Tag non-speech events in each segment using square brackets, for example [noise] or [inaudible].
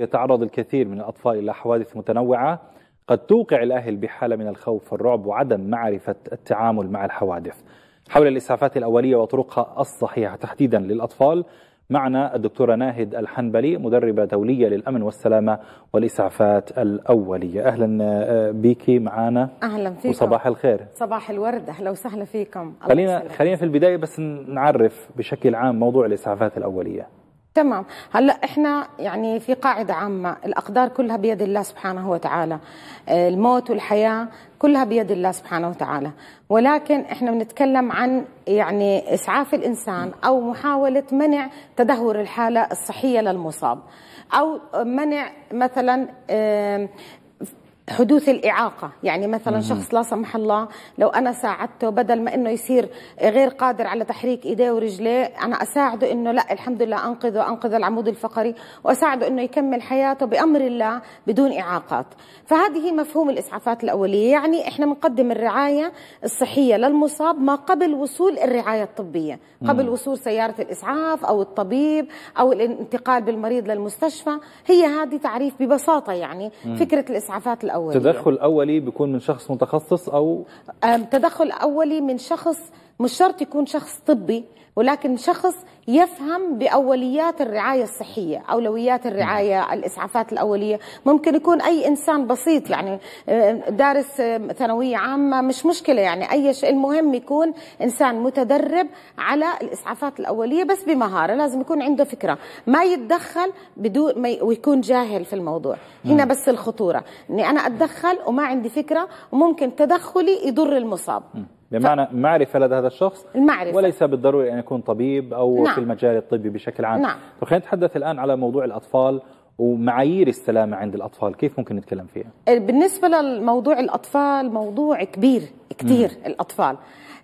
يتعرض الكثير من الأطفال إلى حوادث متنوعة قد توقع الأهل بحالة من الخوف والرعب وعدم معرفة التعامل مع الحوادث حول الإسعافات الأولية وطرقها الصحيحة تحديدا للأطفال معنا الدكتورة ناهد الحنبلي مدربة دولية للأمن والسلامة والإسعافات الأولية أهلا آه، بيكي معنا أهلا فيكم وصباح الخير صباح الورد أهلا وسهلا فيكم خلينا, خلينا في البداية بس نعرف بشكل عام موضوع الإسعافات الأولية تمام هلا احنا يعني في قاعده عامه الاقدار كلها بيد الله سبحانه وتعالى الموت والحياه كلها بيد الله سبحانه وتعالى ولكن احنا بنتكلم عن يعني اسعاف الانسان او محاوله منع تدهور الحاله الصحيه للمصاب او منع مثلا حدوث الإعاقة يعني مثلا مم. شخص لا سمح الله لو أنا ساعدته بدل ما أنه يصير غير قادر على تحريك إيديه ورجليه أنا أساعده أنه لا الحمد لله أنقذه أنقذ العمود الفقري وأساعده أنه يكمل حياته بأمر الله بدون إعاقات فهذه مفهوم الإسعافات الأولية يعني إحنا بنقدم الرعاية الصحية للمصاب ما قبل وصول الرعاية الطبية قبل مم. وصول سيارة الإسعاف أو الطبيب أو الانتقال بالمريض للمستشفى هي هذه تعريف ببساطة يعني مم. فكرة الإسعافات الأولية اولي تدخل اولي بيكون من شخص متخصص او تدخل اولي من شخص مش شرط يكون شخص طبي ولكن شخص يفهم بأوليات الرعاية الصحية أولويات الرعاية نعم. الإسعافات الأولية ممكن يكون أي إنسان بسيط يعني آه، دارس آه، ثانوية عامة مش مشكلة يعني أي شيء المهم يكون إنسان متدرب على الإسعافات الأولية بس بمهارة لازم يكون عنده فكرة ما يتدخل بدون ما ويكون جاهل في الموضوع هنا نعم. بس الخطورة أني أنا أتدخل وما عندي فكرة وممكن تدخلي يضر المصاب بمعنى ف... معرفة لدى هذا الشخص المعرفة وليس بالضروري أن يكون طبيب أو نعم. في المجال الطبي بشكل عام نعم. خلينا نتحدث الآن على موضوع الأطفال ومعايير السلامة عند الأطفال كيف ممكن نتكلم فيها؟ إيه، بالنسبة لموضوع الأطفال موضوع كبير كثير الأطفال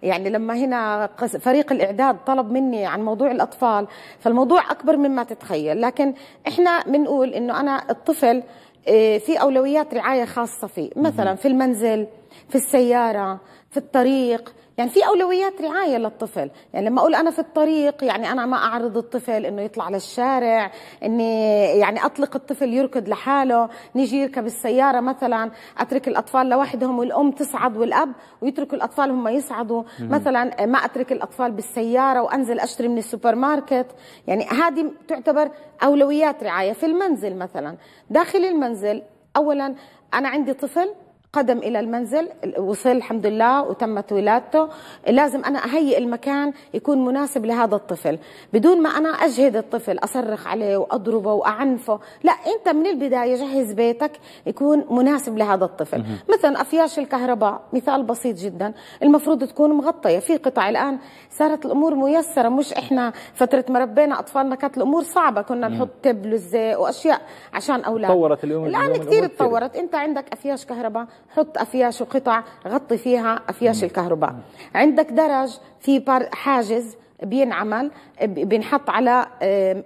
يعني لما هنا فريق الإعداد طلب مني عن موضوع الأطفال فالموضوع أكبر مما تتخيل لكن إحنا بنقول إنه أنا الطفل إيه، في أولويات رعاية خاصة فيه مثلا في المنزل في السياره في الطريق يعني في اولويات رعايه للطفل يعني لما اقول انا في الطريق يعني انا ما اعرض الطفل انه يطلع للشارع اني يعني اطلق الطفل يركض لحاله نيجي يركب السياره مثلا اترك الاطفال لوحدهم والام تصعد والاب ويتركوا الاطفال هم يصعدوا مثلا ما اترك الاطفال بالسياره وانزل اشتري من السوبر ماركت يعني هذه تعتبر اولويات رعايه في المنزل مثلا داخل المنزل اولا انا عندي طفل قدم الى المنزل وصل الحمد لله وتمت ولادته لازم انا اهيئ المكان يكون مناسب لهذا الطفل بدون ما انا اجهد الطفل اصرخ عليه واضربه واعنفه لا انت من البدايه جهز بيتك يكون مناسب لهذا الطفل مثلا افياش الكهرباء مثال بسيط جدا المفروض تكون مغطيه في قطع الان صارت الامور ميسره مش احنا فتره ما ربينا اطفالنا كانت الامور صعبه كنا نحط تبلزه واشياء عشان اولاد تطورت الامور الان كثير تطورت انت عندك افياش كهرباء حط افياش وقطع غطي فيها افياش الكهرباء عندك درج في حاجز بينعمل بينحط على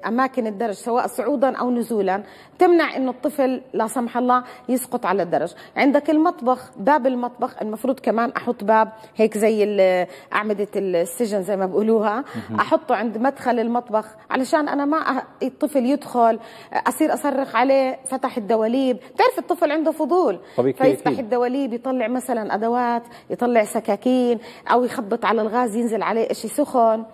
اماكن الدرج سواء صعودا او نزولا تمنع انه الطفل لا سمح الله يسقط على الدرج عندك المطبخ باب المطبخ المفروض كمان احط باب هيك زي اعمده السجن زي ما بيقولوها احطه عند مدخل المطبخ علشان انا ما الطفل يدخل اصير اصرخ عليه فتح الدواليب تعرف الطفل عنده فضول فيفتح الدواليب يطلع مثلا ادوات يطلع سكاكين او يخبط على الغاز ينزل عليه شيء سخن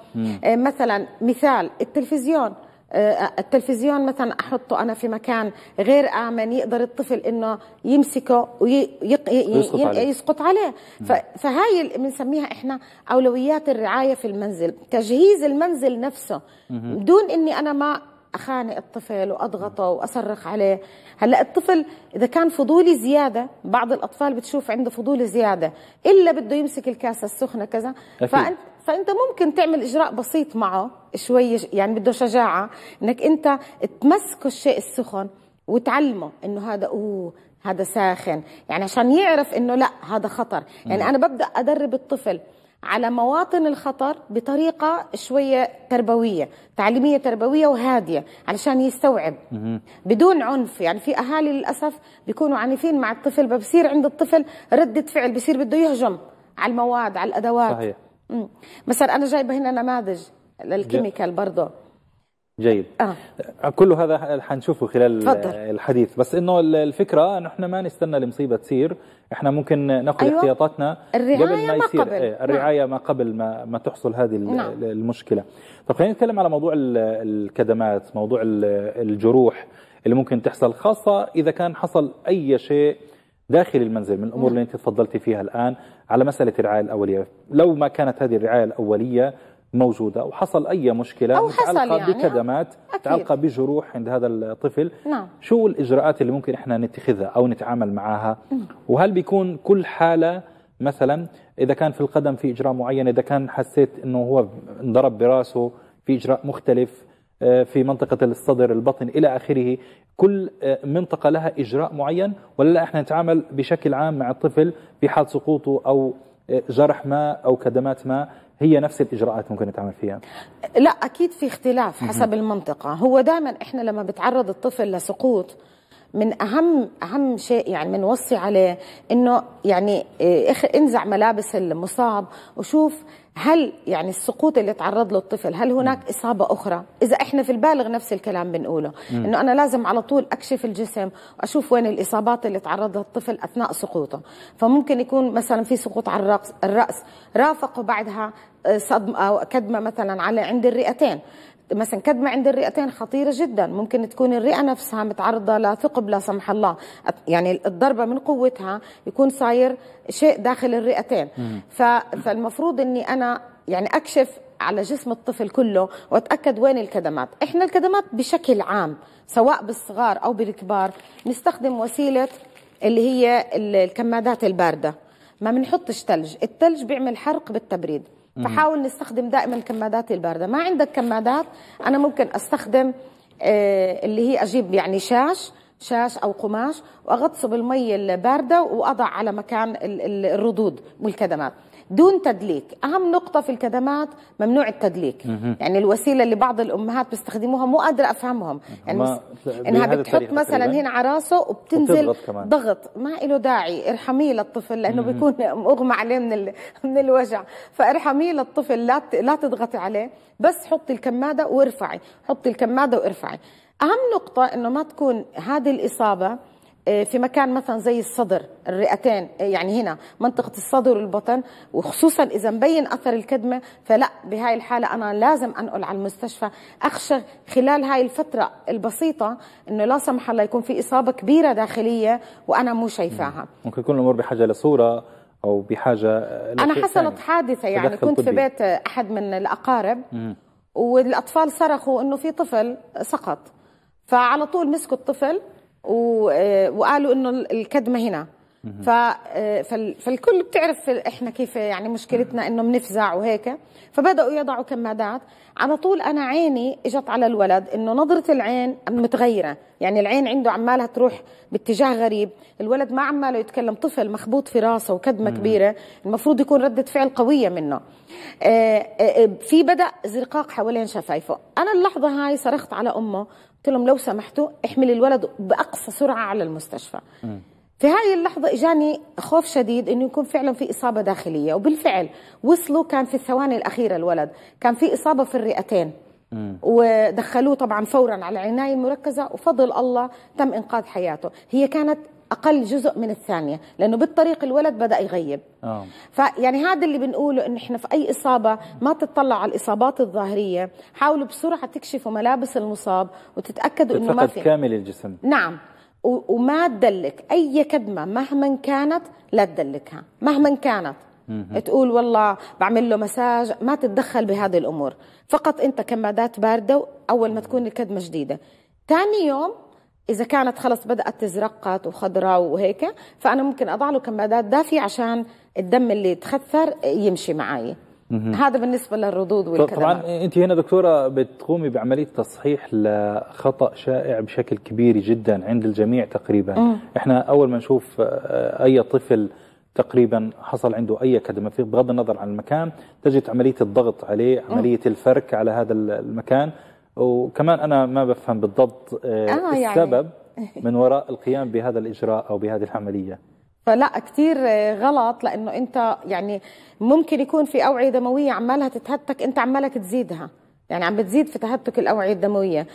آه، مثلا مثال التلفزيون آه، آه، التلفزيون مثلا احطه انا في مكان غير امن يقدر الطفل انه يمسكه ويسقط وي... عليه, يسقط عليه. ف... فهاي بنسميها احنا اولويات الرعايه في المنزل تجهيز المنزل نفسه دون اني انا ما اخانق الطفل واضغطه واصرخ عليه هلا الطفل اذا كان فضولي زياده بعض الاطفال بتشوف عنده فضول زياده الا بده يمسك الكاسه السخنه كذا فانت فانت ممكن تعمل اجراء بسيط معه شوي يعني بده شجاعه انك انت تمسكه الشيء السخن وتعلمه انه هذا اوه هذا ساخن يعني عشان يعرف انه لا هذا خطر يعني انا ببدا ادرب الطفل على مواطن الخطر بطريقة شوية تربوية تعليمية تربوية وهادية علشان يستوعب بدون عنف يعني في أهالي للأسف بيكونوا عنيفين مع الطفل فبصير عند الطفل ردة فعل بصير بده يهجم على المواد على الأدوات صحيح. مثلا انا جايبه هنا نماذج للكيميكال برضه جيد آه. آه. كل هذا حنشوفه خلال تفضل. الحديث بس انه الفكره نحن ما نستنى المصيبه تصير احنا ممكن ناخذ أيوة. احتياطاتنا قبل ما يصير ما قبل. إيه نعم. الرعايه نعم. ما قبل ما ما تحصل هذه نعم. المشكله طب خلينا نتكلم على موضوع الكدمات موضوع الجروح اللي ممكن تحصل خاصه اذا كان حصل اي شيء داخل المنزل من الامور نعم. اللي انت تفضلتي فيها الان على مساله الرعايه الاوليه لو ما كانت هذه الرعايه الاوليه موجودة وحصل أي مشكلة أو حصل متعلقة يعني بكدمات متعلقة بجروح عند هذا الطفل نعم. شو الإجراءات اللي ممكن إحنا نتخذها أو نتعامل معها وهل بيكون كل حالة مثلا إذا كان في القدم في إجراء معين إذا كان حسيت أنه هو انضرب براسه في إجراء مختلف آه، في منطقة الصدر البطن إلى آخره كل آه، منطقة لها إجراء معين ولا لا إحنا نتعامل بشكل عام مع الطفل في حال سقوطه أو آه، جرح ما أو كدمات ما هي نفس الإجراءات ممكن نتعامل فيها لا أكيد في اختلاف حسب المنطقة هو دائما إحنا لما بتعرض الطفل لسقوط من اهم اهم شيء يعني بنوصي عليه انه يعني آه، انزع ملابس المصاب وشوف هل يعني السقوط اللي تعرض له الطفل هل هناك م. إصابة أخرى إذا إحنا في البالغ نفس الكلام بنقوله م. إنه أنا لازم على طول أكشف الجسم وأشوف وين الإصابات اللي تعرض لها الطفل أثناء سقوطه فممكن يكون مثلا في سقوط على الرأس رافقه بعدها آه، صدمة أو كدمة مثلا على عند الرئتين مثلا كدمة عند الرئتين خطيرة جدا ممكن تكون الرئة نفسها متعرضة لثقب لا سمح الله يعني الضربة من قوتها يكون صاير شيء داخل الرئتين فالمفروض أني أنا يعني أكشف على جسم الطفل كله واتاكد وين الكدمات احنا الكدمات بشكل عام سواء بالصغار او بالكبار نستخدم وسيله اللي هي الكمادات البارده ما بنحطش ثلج الثلج بيعمل حرق بالتبريد فحاول نستخدم دائما الكمادات البارده ما عندك كمادات انا ممكن استخدم آه، اللي هي اجيب يعني شاش شاش او قماش واغطسه بالمي البارده واضع على مكان الردود والكدمات دون تدليك اهم نقطه في الكدمات ممنوع التدليك يعني الوسيله اللي بعض الامهات بيستخدموها مو قادره افهمهم يعني مس... انها بتحط مثلا هنا على راسه وبتنزل ضغط ما له داعي ارحميه للطفل لانه مه. بيكون اغمى عليه من ال... [laughs] من الوجع فارحميه للطفل لا ت... لا تضغطي عليه بس حطي الكماده وارفعي حطي الكماده وارفعي اهم نقطه انه ما تكون هذه الاصابه آه، في مكان مثلا زي الصدر الرئتين آه، يعني هنا منطقة الصدر والبطن وخصوصا إذا مبين أثر الكدمة فلا بهاي الحالة أنا لازم أنقل على المستشفى أخشى خلال هاي الفترة البسيطة أنه لا سمح الله يكون في إصابة كبيرة داخلية وأنا مو شايفاها ممكن يكون الأمور بحاجة لصورة أو بحاجة أنا حصلت حادثة يعني كنت في بيت أحد من الأقارب مم. والأطفال صرخوا أنه في طفل سقط فعلى طول مسكوا الطفل آه، وقالوا انه الكدمه هنا ف آه، فالكل بتعرف احنا كيف يعني مشكلتنا انه بنفزع وهيك فبداوا يضعوا كمادات على طول انا عيني اجت على الولد انه نظره العين متغيره يعني العين عنده عمالها تروح باتجاه غريب الولد ما عماله يتكلم طفل مخبوط في راسه وكدمه كبيره المفروض يكون رده فعل قويه منه آه، آه، في بدا زرقاق حوالين شفايفه انا اللحظه هاي صرخت على امه قلت لهم لو سمحتوا احمل الولد باقصى سرعه على المستشفى في هاي اللحظة إجاني خوف شديد إنه يكون فعلا في إصابة داخلية وبالفعل وصلوا كان في الثواني الأخيرة الولد كان في إصابة في الرئتين ودخلوه طبعا فورا على العناية المركزة وفضل الله تم إنقاذ حياته هي كانت اقل جزء من الثانيه لانه بالطريق الولد بدا يغيب اه فيعني هذا اللي بنقوله انه احنا في اي اصابه ما تتطلع على الاصابات الظاهريه حاولوا بسرعه تكشفوا ملابس المصاب وتتاكدوا انه ما في كامل الجسم نعم وما تدلك اي كدمه مهما كانت لا تدلكها مهما كانت تقول والله بعمل له مساج ما تتدخل بهذه الامور فقط انت كمادات بارده اول ما تكون الكدمه جديده ثاني يوم اذا كانت خلص بدات تزرقت وخضراء وهيك فانا ممكن اضع له كمادات دافيه عشان الدم اللي تخثر يمشي معي هذا بالنسبة للردود والكلام طبعا إيه، أنت هنا دكتورة بتقومي بعملية تصحيح لخطأ شائع بشكل كبير جدا عند الجميع تقريبا مم. إحنا أول ما نشوف آه، آه، أي طفل تقريبا حصل عنده أي كدمة فيه بغض النظر عن المكان تجد عملية الضغط عليه عملية مم. الفرك على هذا المكان وكمان أنا ما بفهم بالضبط آه, آه، يعني. السبب يعني. [laughs] من وراء القيام بهذا الإجراء أو بهذه العملية فلا كثير غلط لانه انت يعني ممكن يكون في اوعيه دمويه عمالها تتهتك انت عمالك تزيدها يعني عم بتزيد في تهتك الاوعيه الدمويه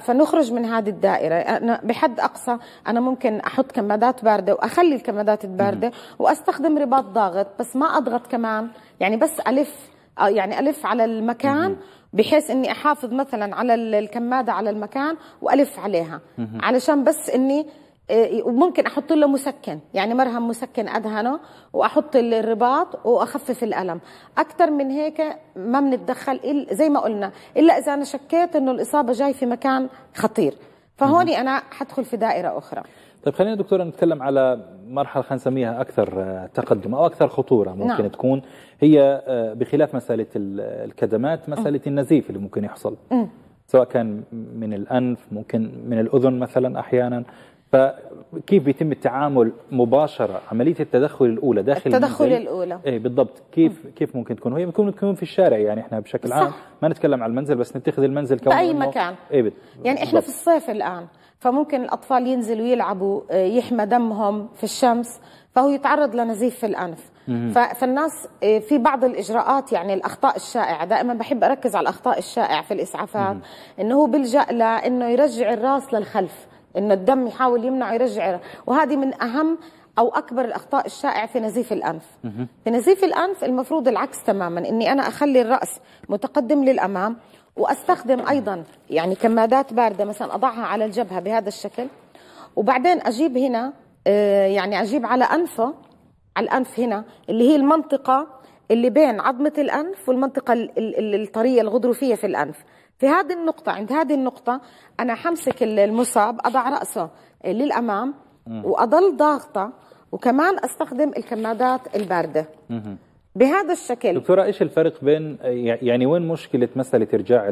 فنخرج من هذه الدائره انا بحد اقصى انا ممكن احط كمادات بارده واخلي الكمادات البارده واستخدم رباط ضاغط بس ما اضغط كمان يعني بس الف آه، يعني الف على المكان بحيث اني احافظ مثلا على الكماده على المكان والف عليها علشان بس اني إيه، وممكن احط له مسكن يعني مرهم مسكن ادهنه واحط الرباط واخفف الالم اكثر من هيك ما بنتدخل زي ما قلنا الا اذا انا شكيت انه الاصابه جاي في مكان خطير فهوني انا حدخل في دائره اخرى طيب خلينا دكتوره نتكلم على مرحله خلينا نسميها اكثر آه، تقدم او اكثر خطوره ممكن نعم. تكون هي آه، بخلاف مساله الكدمات مساله النزيف اللي ممكن يحصل سواء كان من الانف ممكن من الاذن مثلا احيانا فكيف بيتم التعامل مباشره عمليه التدخل الاولى داخل التدخل المنزل الاولى اي بالضبط كيف م. كيف ممكن تكون هي بتكون تكون في الشارع يعني احنا بشكل صح. عام ما نتكلم عن المنزل بس نتخذ المنزل كونه باي مكان ايه بت... يعني احنا في الصيف الان فممكن الاطفال ينزلوا يلعبوا آه، يحمى دمهم في الشمس فهو يتعرض لنزيف في الانف فالناس آه، في بعض الاجراءات يعني الاخطاء الشائعه دائما بحب اركز على الاخطاء الشائعه في الاسعافات انه هو بيلجا لانه يرجع الراس للخلف ان الدم يحاول يمنعه يرجع وهذه من اهم او اكبر الاخطاء الشائعه في نزيف الانف في نزيف الانف المفروض العكس تماما اني انا اخلي الراس متقدم للامام واستخدم ايضا يعني كمادات بارده مثلا اضعها على الجبهه بهذا الشكل وبعدين اجيب هنا آه، يعني اجيب على انفه على الانف هنا اللي هي المنطقه اللي بين عظمه الانف والمنطقه الطريه الغضروفيه في الانف في هذه النقطة عند هذه النقطة أنا حمسك المصاب أضع رأسه آه، للأمام وأضل ضاغطة وكمان أستخدم الكمادات الباردة بهذا الشكل دكتوره ايش الفرق بين يعني وين مشكله مساله ارجاع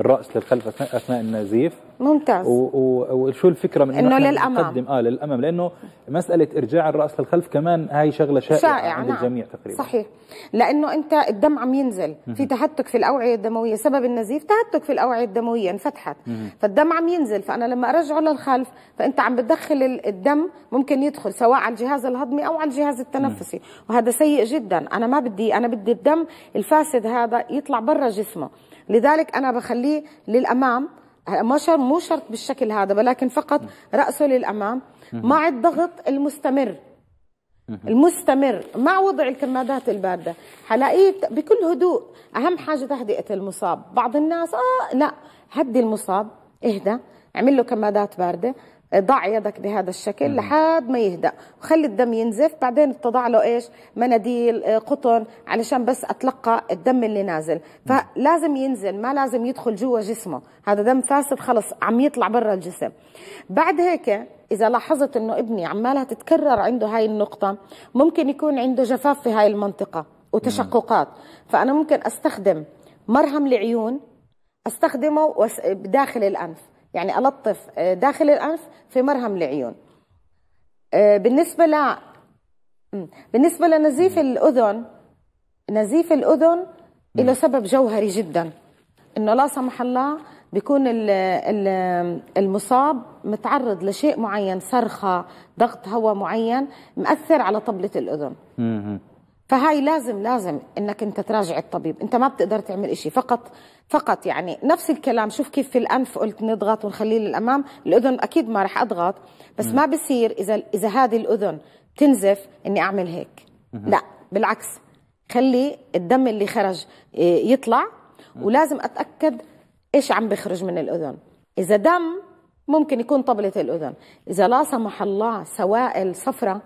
الراس للخلف اثناء النزيف ممتاز وشو الفكره من انه, للامام نقدم اه للامام لانه مساله ارجاع الراس للخلف كمان هاي شغله شائعه, شائع عند نعم. الجميع تقريبا صحيح لانه انت الدم عم ينزل في تهتك في الاوعيه الدمويه سبب النزيف تهتك في الاوعيه الدمويه انفتحت فالدم عم ينزل فانا لما ارجعه للخلف فانت عم بتدخل الدم ممكن يدخل سواء على الجهاز الهضمي او على الجهاز التنفسي وهذا سيء جدا انا ما بدي انا بدي الدم الفاسد هذا يطلع برا جسمه لذلك انا بخليه للامام ما شرط مو شرط بالشكل هذا ولكن فقط راسه للامام مع الضغط المستمر المستمر مع وضع الكمادات الباردة حلاقيه بكل هدوء أهم حاجة تهدئة المصاب بعض الناس آه لا هدي المصاب اهدى اعمل له كمادات باردة ضع يدك بهذا الشكل لحد ما يهدأ وخلي الدم ينزف بعدين بتضع له إيش مناديل آه، قطن علشان بس أتلقى الدم اللي نازل فلازم ينزل ما لازم يدخل جوا جسمه هذا دم فاسد خلص عم يطلع برا الجسم بعد هيك إذا لاحظت إنه ابني عمالها تتكرر عنده هاي النقطة ممكن يكون عنده جفاف في هاي المنطقة وتشققات فأنا ممكن أستخدم مرهم لعيون استخدمه داخل الانف يعني ألطف آه، داخل الأنف في مرهم العيون آه، بالنسبة ل بالنسبة لنزيف الأذن نزيف الأذن له سبب جوهري جدا إنه لا سمح الله بيكون المصاب متعرض لشيء معين صرخة ضغط هواء معين مأثر على طبلة الأذن فهاي لازم لازم انك انت تراجع الطبيب انت ما بتقدر تعمل إشي فقط فقط يعني نفس الكلام شوف كيف في الانف قلت نضغط ونخليه للامام الاذن اكيد ما راح اضغط بس م. ما بصير اذا اذا هذه الاذن تنزف اني اعمل هيك م. لا بالعكس خلي الدم اللي خرج آه، يطلع ولازم اتاكد ايش عم بخرج من الاذن اذا دم ممكن يكون طبله الاذن اذا لا سمح الله سوائل صفراء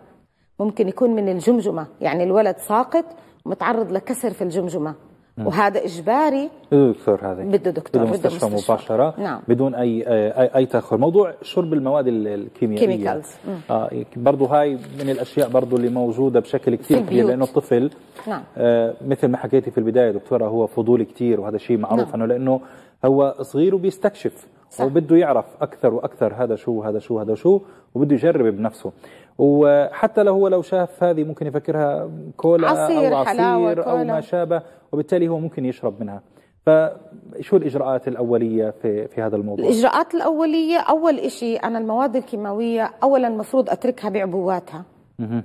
ممكن يكون من الجمجمه يعني الولد ساقط متعرض لكسر في الجمجمه نعم. وهذا اجباري بده دكتور هذا بده دكتور بده مستشفى, مستشفى مباشره نعم. بدون اي اي, أي تاخر موضوع شرب المواد الكيميائيه آه برضه هاي من الاشياء برضه اللي موجوده بشكل كثير كبير لانه الطفل نعم. آه مثل ما حكيتي في البدايه دكتوره هو فضولي كثير وهذا شيء معروف نعم. انه لانه هو صغير وبيستكشف صح. وبده يعرف اكثر واكثر هذا شو هذا شو هذا شو وبده يجرب بنفسه وحتى لو هو لو شاف هذه ممكن يفكرها كولا عصير أو عصير أو ما شابه وبالتالي هو ممكن يشرب منها فشو الإجراءات الأولية في, في هذا الموضوع؟ الإجراءات الأولية أول شيء أنا المواد الكيماوية أولا المفروض أتركها بعبواتها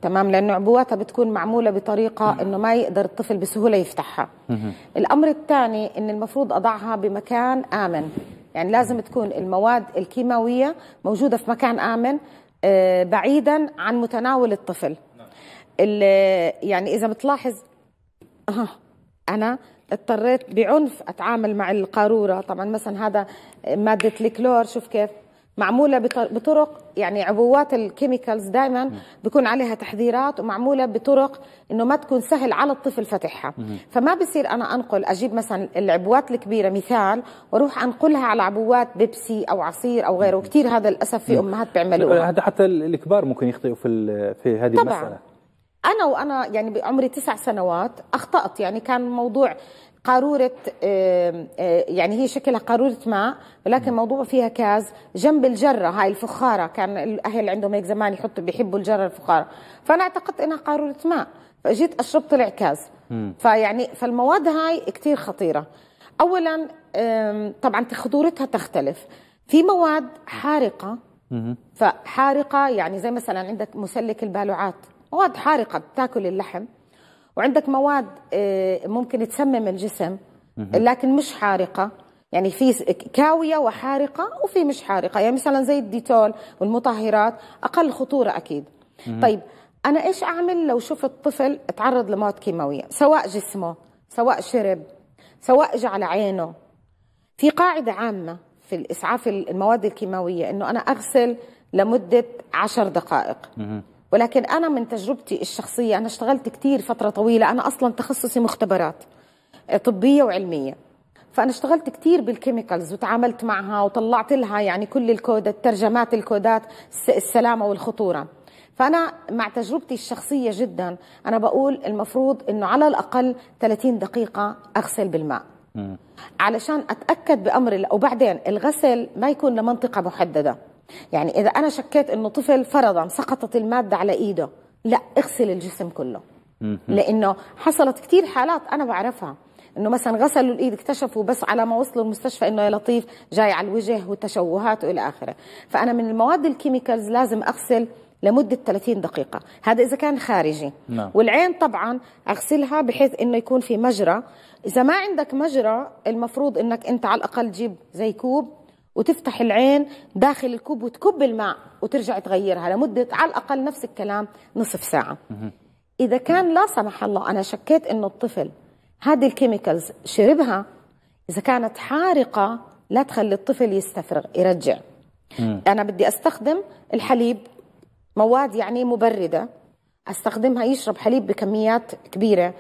تمام لانه عبواتها بتكون معموله بطريقه انه ما يقدر الطفل بسهوله يفتحها الامر الثاني ان المفروض اضعها بمكان امن يعني لازم تكون المواد الكيماويه موجوده في مكان امن آه، بعيدا عن متناول الطفل نعم. يعني اذا بتلاحظ انا اضطريت بعنف اتعامل مع القاروره طبعا مثلا هذا ماده الكلور شوف كيف معموله بطرق يعني عبوات الكيميكالز دائما بيكون عليها تحذيرات ومعموله بطرق انه ما تكون سهل على الطفل فتحها فما بصير انا انقل اجيب مثلا العبوات الكبيره مثال واروح انقلها على عبوات بيبسي او عصير او غيره وكثير هذا للاسف في امهات بيعملوها هذا حتى الكبار ممكن يخطئوا في في هذه طبعًا. المساله انا وانا يعني بعمري تسع سنوات اخطات يعني كان موضوع قارورة آه، آه، يعني هي شكلها قارورة ماء ولكن موضوع فيها كاز جنب الجرة هاي الفخارة كان الأهل عندهم هيك زمان يحطوا بيحبوا الجرة الفخارة فأنا اعتقدت إنها قارورة ماء فجيت أشرب طلع كاز فيعني فالمواد هاي كتير خطيرة أولا طبعا خطورتها تختلف في مواد حارقة فحارقة يعني زي مثلا عندك مسلك البالوعات مواد حارقة بتاكل اللحم وعندك مواد آه، ممكن تسمم الجسم لكن مش حارقه يعني في كاويه وحارقه وفي مش حارقه يعني مثلا زي الديتول والمطهرات اقل خطوره اكيد طيب انا ايش اعمل لو شفت طفل تعرض لمواد كيماويه سواء جسمه سواء شرب سواء اجى على عينه في قاعده عامه في الاسعاف المواد الكيماويه انه انا اغسل لمده عشر دقائق ولكن أنا من تجربتي الشخصية أنا اشتغلت كثير فترة طويلة أنا أصلا تخصصي مختبرات آه، طبية وعلمية فأنا اشتغلت كثير بالكيميكلز وتعاملت معها وطلعت لها يعني كل الكود الترجمات الكودات السلامة والخطورة فأنا مع تجربتي الشخصية جدا أنا بقول المفروض أنه على الأقل 30 دقيقة أغسل بالماء علشان أتأكد بأمر وبعدين الغسل ما يكون لمنطقة محددة يعني اذا انا شكيت انه طفل فرضا سقطت الماده على ايده لا اغسل الجسم كله لانه حصلت كثير حالات انا بعرفها انه مثلا غسلوا الايد اكتشفوا بس على ما وصلوا المستشفى انه يا لطيف جاي على الوجه والتشوهات والى اخره فانا من المواد الكيميكالز لازم اغسل لمدة 30 دقيقة هذا إذا كان خارجي نعم. والعين طبعا أغسلها بحيث أنه يكون في مجرى إذا ما عندك مجرى المفروض أنك أنت على الأقل تجيب زي كوب وتفتح العين داخل الكوب وتكب الماء وترجع تغيرها لمدة على الأقل نفس الكلام نصف ساعة إذا كان لا سمح الله أنا شكيت أنه الطفل هذه الكيميكلز شربها إذا كانت حارقة لا تخلي الطفل يستفرغ يرجع أنا بدي أستخدم الحليب مواد يعني مبردة استخدمها يشرب حليب بكميات كبيره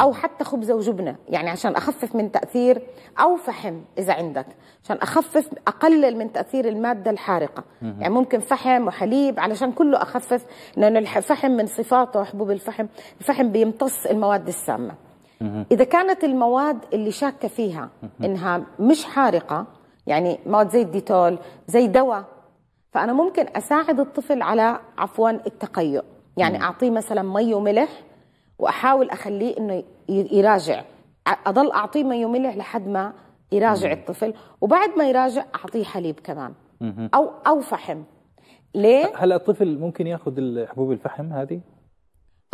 او حتى خبزه وجبنه يعني عشان اخفف من تاثير او فحم اذا عندك عشان اخفف اقلل من تاثير الماده الحارقه يعني ممكن فحم وحليب علشان كله اخفف لانه الفحم من صفاته حبوب الفحم الفحم بيمتص المواد السامه اذا كانت المواد اللي شاكه فيها انها مش حارقه يعني مواد زي الديتول زي دواء فانا ممكن اساعد الطفل على عفوا التقيؤ يعني اعطيه مثلا مي وملح واحاول اخليه انه يراجع اضل اعطيه ما يمله لحد ما يراجع الطفل وبعد ما يراجع اعطيه حليب كمان او او فحم ليه هلا الطفل ممكن ياخذ حبوب الفحم هذه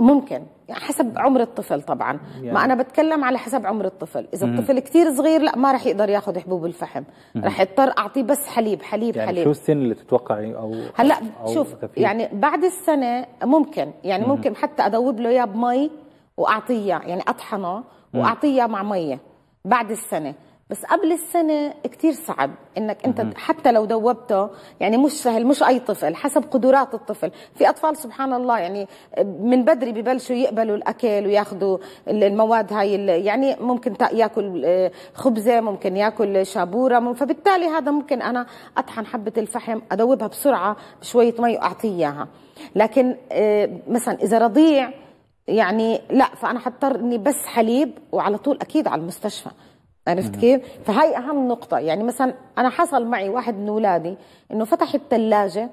ممكن يعني حسب عمر الطفل طبعا يعني. ما انا بتكلم على حسب عمر الطفل اذا الطفل كثير صغير لا ما راح يقدر ياخذ حبوب الفحم راح يضطر اضطر اعطيه بس حليب حليب يعني حليب شو السن اللي تتوقعي او هلا أو شوف كفير. يعني بعد السنه ممكن يعني مم. ممكن حتى ادوب له اياه بمي واعطيه يعني اطحنه واعطيه مع ميه بعد السنه بس قبل السنة كتير صعب انك انت حتى لو دوبته يعني مش سهل مش اي طفل حسب قدرات الطفل في اطفال سبحان الله يعني من بدري ببلشوا يقبلوا الاكل وياخذوا المواد هاي يعني ممكن ياكل آه، خبزة ممكن ياكل شابورة فبالتالي هذا ممكن انا اطحن حبة الفحم ادوبها بسرعة بشوية مي واعطيه اياها لكن آه، مثلا اذا رضيع يعني لا فانا حضطر اني بس حليب وعلى طول اكيد على المستشفى عرفت كيف؟ فهي اهم نقطة يعني مثلا انا حصل معي واحد من اولادي انه فتح الثلاجة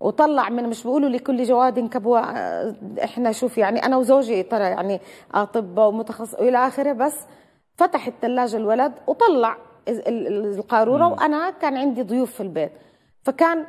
وطلع من مش بيقولوا لي كل جواد كبوة آه، احنا شوف يعني انا وزوجي ترى يعني اطباء ومتخصص والى اخره بس فتح الثلاجة الولد وطلع القارورة مم. وانا كان عندي ضيوف في البيت فكان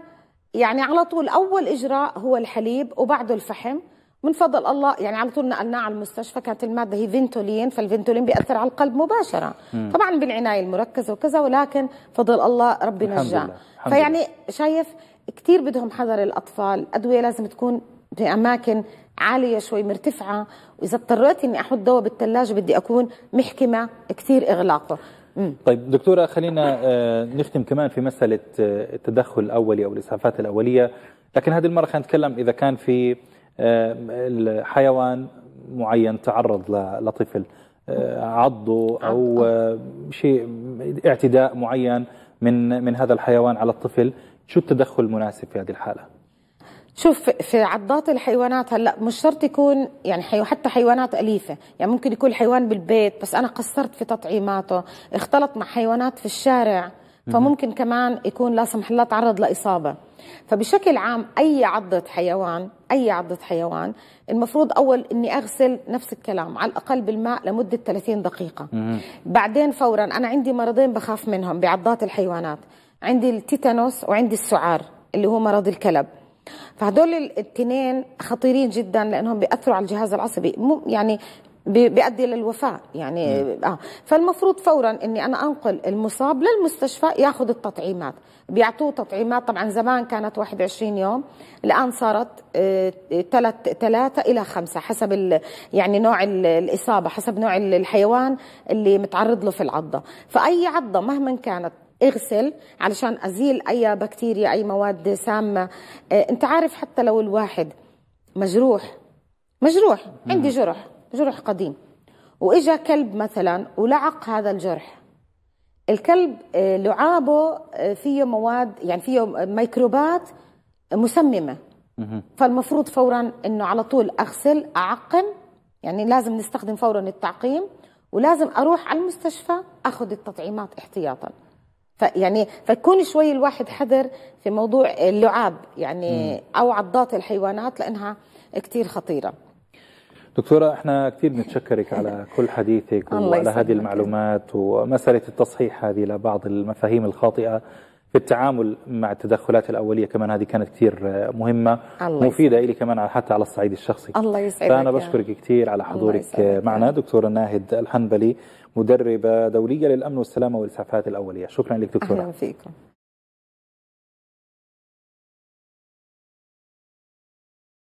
يعني على طول اول اجراء هو الحليب وبعده الفحم من فضل الله يعني على طول نقلناه على المستشفى كانت الماده هي فينتولين فالفينتولين بياثر على القلب مباشره مم. طبعا بالعنايه المركزه وكذا ولكن فضل الله ربي نجاه فيعني شايف كثير بدهم حذر الاطفال ادويه لازم تكون باماكن عاليه شوي مرتفعه واذا اضطريت اني احط دواء بالثلاجه بدي اكون محكمه كثير اغلاقه مم. طيب دكتوره خلينا آه، نختم كمان في مساله آه، التدخل الاولي او الاسعافات الاوليه لكن هذه المره خلينا نتكلم اذا كان في حيوان معين تعرض لطفل آه، عضه او آه، شيء اعتداء معين من من هذا الحيوان على الطفل شو التدخل المناسب في هذه الحاله شوف في عضات الحيوانات هلا مش شرط يكون يعني حيو حتى حيوانات اليفه يعني ممكن يكون حيوان بالبيت بس انا قصرت في تطعيماته اختلط مع حيوانات في الشارع فممكن كمان يكون لا سمح الله تعرض لاصابه فبشكل عام اي عضه حيوان اي عضه حيوان المفروض اول اني اغسل نفس الكلام على الاقل بالماء لمده 30 دقيقه بعدين فورا انا عندي مرضين بخاف منهم بعضات الحيوانات عندي التيتانوس وعندي السعار اللي هو مرض الكلب فهدول الاثنين خطيرين جدا لانهم بياثروا على الجهاز العصبي مو يعني بيؤدي للوفاة يعني آه فالمفروض فورا إني أنا أنقل المصاب للمستشفى ياخذ التطعيمات بيعطوه تطعيمات طبعا زمان كانت 21 يوم الآن صارت ثلاث آه، ثلاثة إلى خمسة حسب يعني نوع الإصابة حسب نوع الحيوان اللي متعرض له في العضة فأي عضة مهما كانت اغسل علشان ازيل اي بكتيريا اي مواد سامه آه، انت عارف حتى لو الواحد مجروح مجروح عندي جرح جرح قديم واجا كلب مثلا ولعق هذا الجرح الكلب آه، لعابه آه، فيه مواد يعني فيه ميكروبات مسممه فالمفروض فورا انه على طول اغسل اعقم يعني لازم نستخدم فورا التعقيم ولازم اروح على المستشفى اخذ التطعيمات احتياطا فيعني فيكون شوي الواحد حذر في موضوع اللعاب يعني او عضات الحيوانات لانها كثير خطيره دكتورة احنا كثير بنتشكرك على كل حديثك وعلى هذه المعلومات ومسألة التصحيح هذه لبعض المفاهيم الخاطئة في التعامل مع التدخلات الأولية كمان هذه كانت كثير مهمة الله مفيدة إلي كمان حتى على الصعيد الشخصي الله يسعدك فأنا بشكرك كثير على حضورك معنا دكتورة ناهد الحنبلي مدربة دولية للأمن والسلامة والإسعافات الأولية شكرا لك دكتورة أهلا فيكم